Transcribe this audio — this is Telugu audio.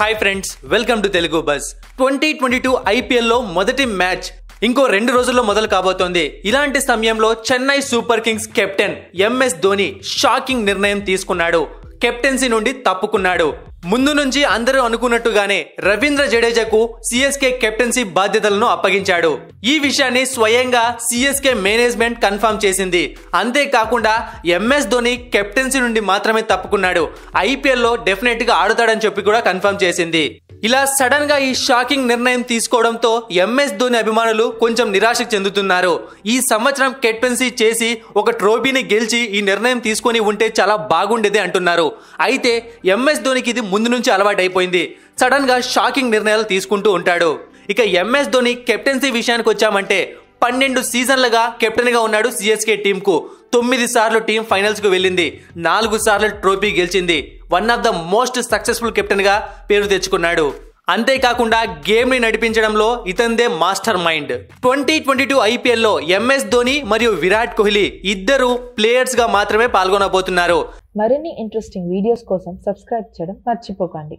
hi friends welcome to Telugu buzz twenty twenty two ఐపీఎల్లో మొదటి మ్యాచ్ ఇంకో రెండు రోజుల్లో మొదలు కాబోతోంది ఇలాంటి సమయంలో Chennai super kings captain MS Dhoni shocking నిర్ణయం తీసుకున్నాడు కెప్టెన్సీ నుండి తప్పుకున్నాడు ముందు నుంచి అందరూ అనుకున్నట్టుగానే రవీంద్ర జడేజాకు సిఎస్కే కెప్టెన్సీ బాధ్యతలను అప్పగించాడు ఈ విషయాన్ని స్వయంగా సిఎస్కే మేనేజ్మెంట్ కన్ఫర్మ్ చేసింది అంతేకాకుండా ఎంఎస్ ధోని కెప్టెన్సీ నుండి మాత్రమే తప్పుకున్నాడు ఐపీఎల్లో డెఫినెట్ గా ఆడుతాడని చెప్పి కూడా కన్ఫర్మ్ చేసింది ఇలా సడన్ గా ఈ షాకింగ్ నిర్ణయం తీసుకోవడంతో ఎంఎస్ ధోని అభిమానులు కొంచెం నిరాశకు చెందుతున్నారు ఈ సంవత్సరం కెప్టెన్సీ చేసి ఒక ట్రోఫీని గెలిచి ఈ నిర్ణయం తీసుకొని ఉంటే చాలా బాగుండేది అంటున్నారు అయితే ఎంఎస్ ధోనికి ఇది ముందు నుంచి అలవాటైపోయింది సడన్ గా షాకింగ్ నిర్ణయాలు తీసుకుంటూ ఉంటాడు ఇక ఎంఎస్ ధోని కెప్టెన్సీ విషయానికి వచ్చామంటే పన్నెండు సీజన్లుగా కెప్టెన్గా ఉన్నాడు సిఎస్కే టీంకు తొమ్మిది సార్లు టీం ఫైనల్స్కు వెళ్ళింది నాలుగు సార్లు ట్రోఫీ గెలిచింది one of the most successful కెప్టెన్గా పేరు తెచ్చుకున్నాడు అంతేకాకుండా గేమ్ని నడిపించడంలో ఇతందే mastermind twenty twenty two ఐపీఎల్లో ఎంఎస్ ధోని మరియు విరాట్ కోహ్లీ ఇద్దరు ప్లేయర్స్గా మాత్రమే పాల్గొనబోతున్నారు మరిన్ని ఇంట్రెస్టింగ్ వీడియోస్ కోసం సబ్స్క్రైబ్ చేయడం మర్చిపోకండి